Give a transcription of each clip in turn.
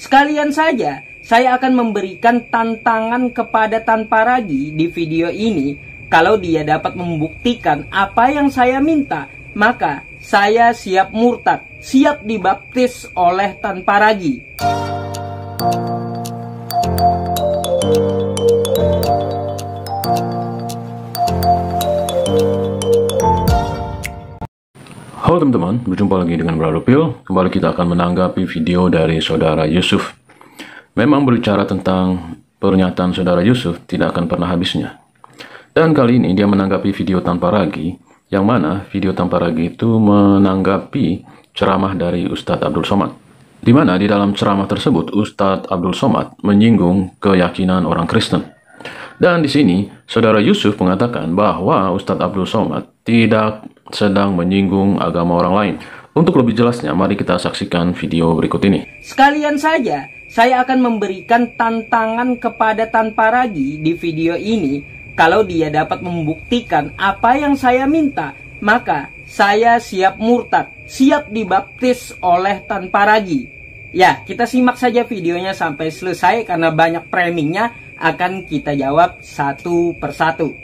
Sekalian saja, saya akan memberikan tantangan kepada tanpa ragi di video ini. Kalau dia dapat membuktikan apa yang saya minta, maka saya siap murtad, siap dibaptis oleh tanpa Tanparagi. Halo teman-teman, berjumpa lagi dengan Brother Pil. Kembali kita akan menanggapi video dari Saudara Yusuf. Memang berbicara tentang pernyataan Saudara Yusuf tidak akan pernah habisnya. Dan kali ini dia menanggapi video tanpa ragi, yang mana video tanpa ragi itu menanggapi ceramah dari Ustadz Abdul Somad. Di mana di dalam ceramah tersebut Ustadz Abdul Somad menyinggung keyakinan orang Kristen. Dan di sini, saudara Yusuf mengatakan bahwa Ustadz Abdul Somad tidak sedang menyinggung agama orang lain. Untuk lebih jelasnya, mari kita saksikan video berikut ini. Sekalian saja, saya akan memberikan tantangan kepada tanpa ragi di video ini. Kalau dia dapat membuktikan apa yang saya minta, maka saya siap murtad, siap dibaptis oleh tanpa ragi. Ya, kita simak saja videonya sampai selesai karena banyak framingnya akan kita jawab satu persatu.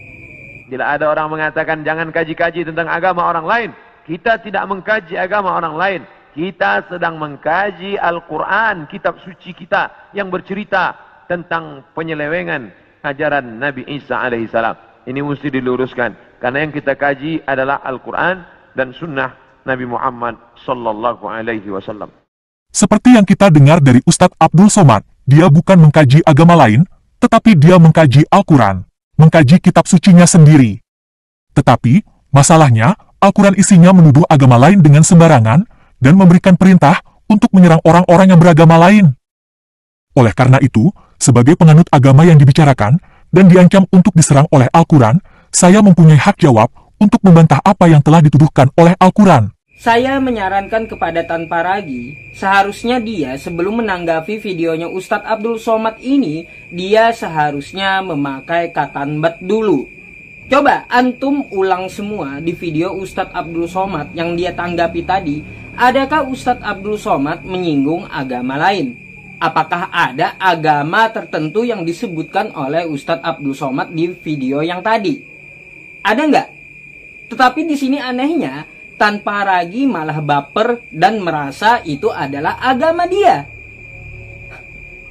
Bila ada orang mengatakan jangan kaji-kaji tentang agama orang lain, kita tidak mengkaji agama orang lain. Kita sedang mengkaji Al-Quran, kitab suci kita yang bercerita tentang penyelewengan ajaran Nabi Isa alaihissalam. Ini mesti diluruskan. Karena yang kita kaji adalah Al-Quran dan sunnah Nabi Muhammad sallallahu alaihi wasallam. Seperti yang kita dengar dari Ustadz Abdul Somad, dia bukan mengkaji agama lain, tetapi dia mengkaji Al-Quran, mengkaji kitab sucinya sendiri. Tetapi, masalahnya, Al-Quran isinya menuduh agama lain dengan sembarangan, dan memberikan perintah untuk menyerang orang-orang yang beragama lain. Oleh karena itu, sebagai penganut agama yang dibicarakan, dan diancam untuk diserang oleh Al-Quran, saya mempunyai hak jawab untuk membantah apa yang telah dituduhkan oleh Al-Quran. Saya menyarankan kepada Tan Paragi, seharusnya dia sebelum menanggapi videonya Ustadz Abdul Somad ini, dia seharusnya memakai bat dulu. Coba antum ulang semua di video Ustadz Abdul Somad yang dia tanggapi tadi, adakah Ustadz Abdul Somad menyinggung agama lain? Apakah ada agama tertentu yang disebutkan oleh Ustadz Abdul Somad di video yang tadi? Ada nggak? Tetapi di sini anehnya, tanpa ragi malah baper dan merasa itu adalah agama dia.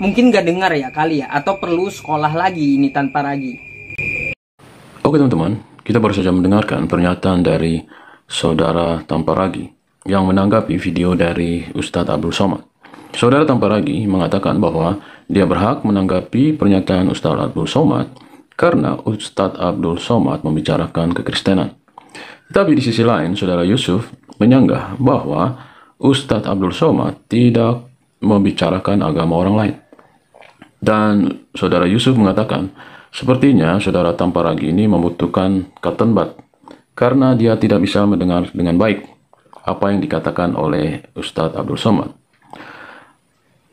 Mungkin gak dengar ya kali ya, atau perlu sekolah lagi ini tanpa ragi. Oke teman-teman, kita baru saja mendengarkan pernyataan dari Saudara Tanpa Ragi yang menanggapi video dari Ustadz Abdul Somad. Saudara Tanpa Ragi mengatakan bahwa dia berhak menanggapi pernyataan Ustadz Abdul Somad karena Ustadz Abdul Somad membicarakan kekristenan. Tapi di sisi lain, Saudara Yusuf menyanggah bahwa Ustadz Abdul Somad tidak membicarakan agama orang lain. Dan Saudara Yusuf mengatakan, sepertinya Saudara Tamparagi ini membutuhkan bud, karena dia tidak bisa mendengar dengan baik apa yang dikatakan oleh Ustadz Abdul Somad.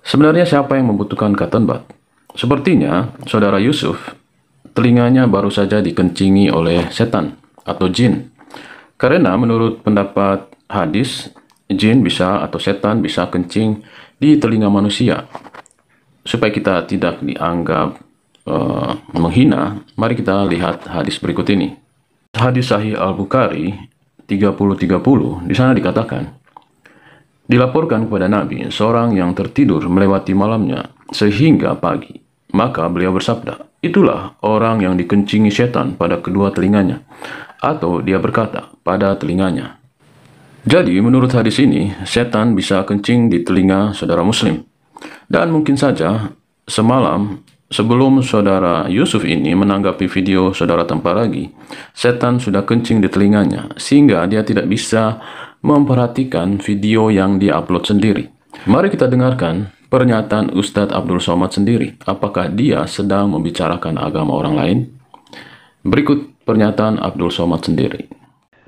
Sebenarnya siapa yang membutuhkan bud? Sepertinya Saudara Yusuf telinganya baru saja dikencingi oleh setan atau jin karena menurut pendapat hadis, jin bisa atau setan bisa kencing di telinga manusia. Supaya kita tidak dianggap uh, menghina, mari kita lihat hadis berikut ini. Hadis Sahih Al-Bukhari 3030 di sana dikatakan Dilaporkan kepada Nabi seorang yang tertidur melewati malamnya sehingga pagi. Maka beliau bersabda, "Itulah orang yang dikencingi setan pada kedua telinganya. Atau dia berkata pada telinganya. Jadi menurut hadis ini, setan bisa kencing di telinga saudara muslim. Dan mungkin saja semalam Sebelum saudara Yusuf ini menanggapi video saudara tanpa lagi setan sudah kencing di telinganya, sehingga dia tidak bisa memperhatikan video yang diupload sendiri. Mari kita dengarkan pernyataan Ustadz Abdul Somad sendiri. Apakah dia sedang membicarakan agama orang lain? Berikut pernyataan Abdul Somad sendiri.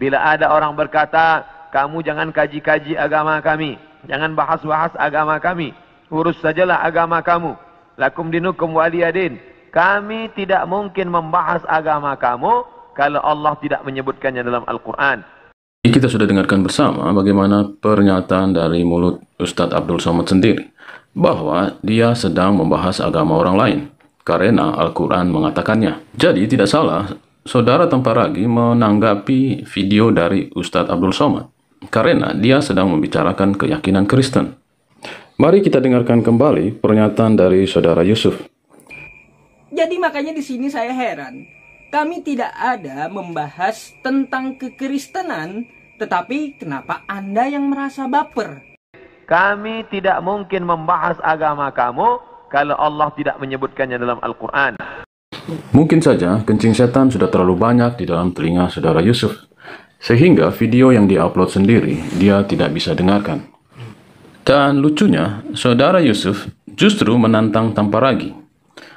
Bila ada orang berkata, kamu jangan kaji-kaji agama kami, jangan bahas-bahas agama kami, urus sajalah agama kamu. Lakum dinukum waliyadin. Kami tidak mungkin membahas agama kamu kalau Allah tidak menyebutkannya dalam Al-Quran. Kita sudah dengarkan bersama bagaimana pernyataan dari mulut Ustadz Abdul Somad sendiri bahwa dia sedang membahas agama orang lain karena Al-Quran mengatakannya. Jadi tidak salah, Saudara tanpa ragi menanggapi video dari Ustadz Abdul Somad karena dia sedang membicarakan keyakinan Kristen. Mari kita dengarkan kembali pernyataan dari Saudara Yusuf. Jadi makanya di sini saya heran. Kami tidak ada membahas tentang kekristenan, tetapi kenapa Anda yang merasa baper? Kami tidak mungkin membahas agama kamu, kalau Allah tidak menyebutkannya dalam Al-Quran. Mungkin saja kencing setan sudah terlalu banyak di dalam telinga saudara Yusuf, sehingga video yang diupload sendiri dia tidak bisa dengarkan. Dan lucunya, saudara Yusuf justru menantang tanpa ragi.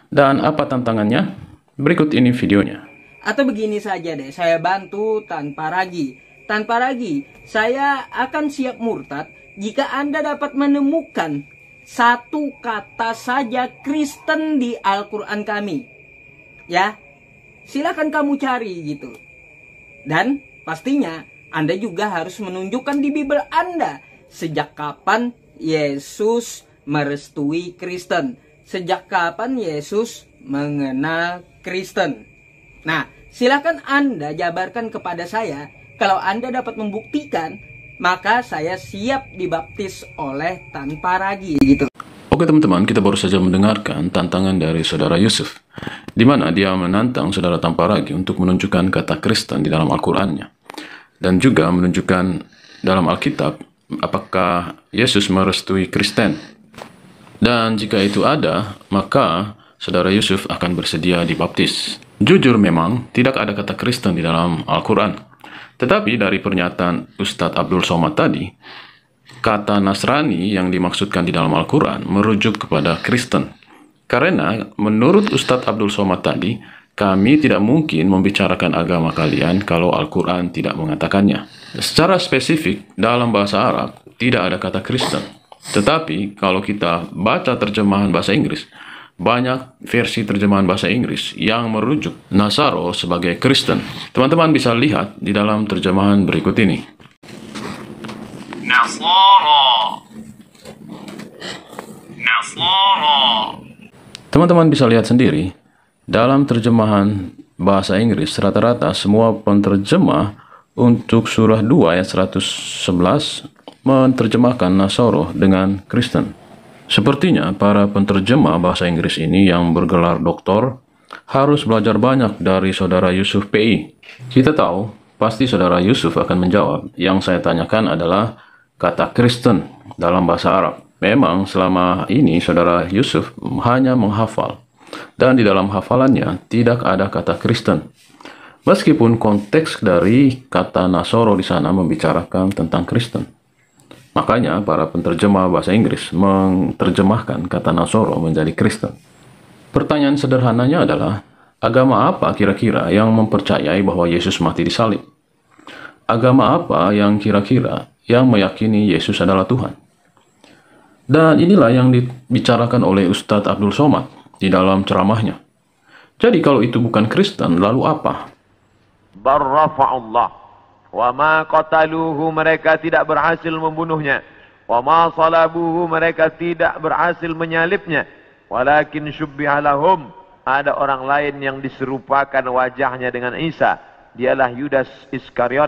Dan apa tantangannya? Berikut ini videonya. Atau begini saja deh, saya bantu tanpa ragi, Tanpa ragi, saya akan siap murtad jika Anda dapat menemukan satu kata saja Kristen di Al-Quran kami. Ya, Silakan kamu cari gitu. Dan pastinya Anda juga harus menunjukkan di Bible Anda sejak kapan Yesus merestui Kristen. Sejak kapan Yesus mengenal Kristen. Nah, silakan Anda jabarkan kepada saya kalau Anda dapat membuktikan maka saya siap dibaptis oleh tanpa ragi gitu. Oke teman-teman, kita baru saja mendengarkan tantangan dari saudara Yusuf, di mana dia menantang saudara tanpa ragi untuk menunjukkan kata Kristen di dalam Al-Qur'annya dan juga menunjukkan dalam Alkitab apakah Yesus merestui Kristen. Dan jika itu ada, maka saudara Yusuf akan bersedia dibaptis. Jujur memang, tidak ada kata Kristen di dalam Al-Quran. Tetapi dari pernyataan Ustadz Abdul Somad tadi, kata Nasrani yang dimaksudkan di dalam Al-Quran merujuk kepada Kristen. Karena menurut Ustadz Abdul Somad tadi, kami tidak mungkin membicarakan agama kalian kalau Al-Quran tidak mengatakannya. Secara spesifik, dalam bahasa Arab tidak ada kata Kristen. Tetapi kalau kita baca terjemahan bahasa Inggris, banyak versi terjemahan bahasa Inggris yang merujuk Nasaro sebagai Kristen. Teman-teman bisa lihat di dalam terjemahan berikut ini. Nasaro. Nasaro. Teman-teman bisa lihat sendiri, dalam terjemahan bahasa Inggris rata-rata semua penterjemah untuk surah 2 ayat 111 menerjemahkan Nasoro dengan Kristen. Sepertinya para penterjemah bahasa Inggris ini yang bergelar doktor harus belajar banyak dari saudara Yusuf PI. Kita tahu, pasti saudara Yusuf akan menjawab. Yang saya tanyakan adalah kata Kristen dalam bahasa Arab. Memang selama ini saudara Yusuf hanya menghafal. Dan di dalam hafalannya tidak ada kata Kristen. Meskipun konteks dari kata Nasoro di sana membicarakan tentang Kristen. Makanya para penterjemah bahasa Inggris menerjemahkan kata Nasoro menjadi Kristen. Pertanyaan sederhananya adalah, agama apa kira-kira yang mempercayai bahwa Yesus mati di salib? Agama apa yang kira-kira yang meyakini Yesus adalah Tuhan? Dan inilah yang dibicarakan oleh Ustadz Abdul Somad di dalam ceramahnya. Jadi kalau itu bukan Kristen, lalu apa? Barrafa Allah. Wa ma qataluhu mereka tidak berhasil membunuhnya. Wa ma salabuhu mereka tidak berhasil menyalibnya. Walakin syubbihalahum. ada orang lain yang diserupakan wajahnya dengan Isa. Dialah Yudas Iskariot,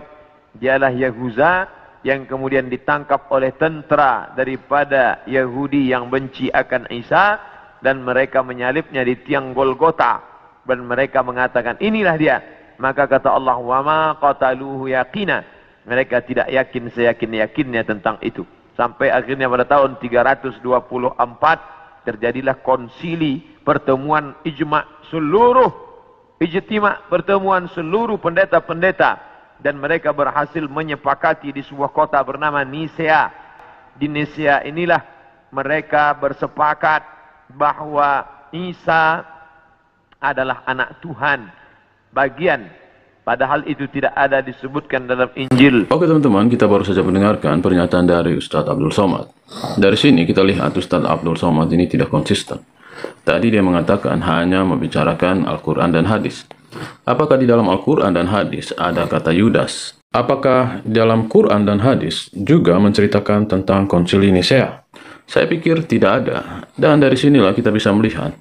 dialah Yahuza yang kemudian ditangkap oleh tentara daripada Yahudi yang benci akan Isa dan mereka menyalibnya di tiang Golgota dan mereka mengatakan inilah dia maka kata Allah, "Wa ma qataluhu yaqina." Mereka tidak yakin seyakin-yakinnya tentang itu. Sampai akhirnya pada tahun 324 terjadilah konsili, pertemuan ijma seluruh ijtima, pertemuan seluruh pendeta-pendeta dan mereka berhasil menyepakati di sebuah kota bernama Nisea. Di Nisea inilah mereka bersepakat bahwa Isa adalah anak Tuhan bagian Padahal itu tidak ada disebutkan dalam Injil. Oke teman-teman, kita baru saja mendengarkan pernyataan dari Ustadz Abdul Somad. Dari sini kita lihat Ustadz Abdul Somad ini tidak konsisten. Tadi dia mengatakan hanya membicarakan Al-Quran dan hadis. Apakah di dalam Al-Quran dan hadis ada kata Yudas? Apakah dalam Quran dan hadis juga menceritakan tentang konsili Nisea? Saya pikir tidak ada. Dan dari sinilah kita bisa melihat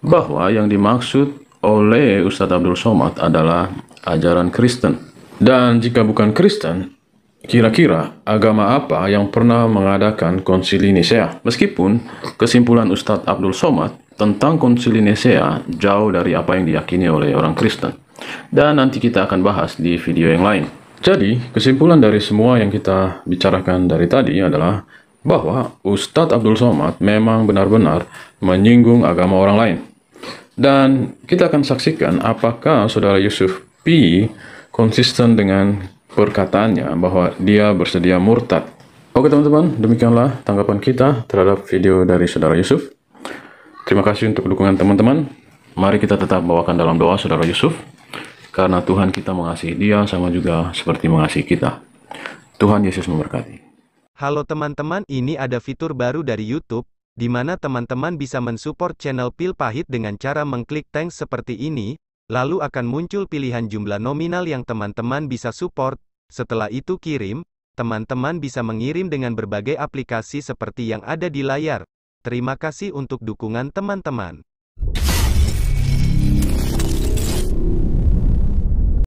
bahwa yang dimaksud oleh Ustadz Abdul Somad adalah ajaran Kristen. Dan jika bukan Kristen, Kira-kira agama apa yang pernah mengadakan konsili Nicea Meskipun kesimpulan Ustadz Abdul Somad tentang konsili Nicea jauh dari apa yang diyakini oleh orang Kristen. Dan nanti kita akan bahas di video yang lain. Jadi, kesimpulan dari semua yang kita bicarakan dari tadi adalah bahwa Ustadz Abdul Somad memang benar-benar menyinggung agama orang lain. Dan kita akan saksikan apakah saudara Yusuf P konsisten dengan perkataannya bahwa dia bersedia murtad. Oke teman-teman, demikianlah tanggapan kita terhadap video dari saudara Yusuf. Terima kasih untuk dukungan teman-teman. Mari kita tetap bawakan dalam doa saudara Yusuf. Karena Tuhan kita mengasihi dia sama juga seperti mengasihi kita. Tuhan Yesus memberkati. Halo teman-teman, ini ada fitur baru dari YouTube di mana teman-teman bisa mensupport channel Pil Pahit dengan cara mengklik thanks seperti ini, lalu akan muncul pilihan jumlah nominal yang teman-teman bisa support, setelah itu kirim, teman-teman bisa mengirim dengan berbagai aplikasi seperti yang ada di layar. Terima kasih untuk dukungan teman-teman.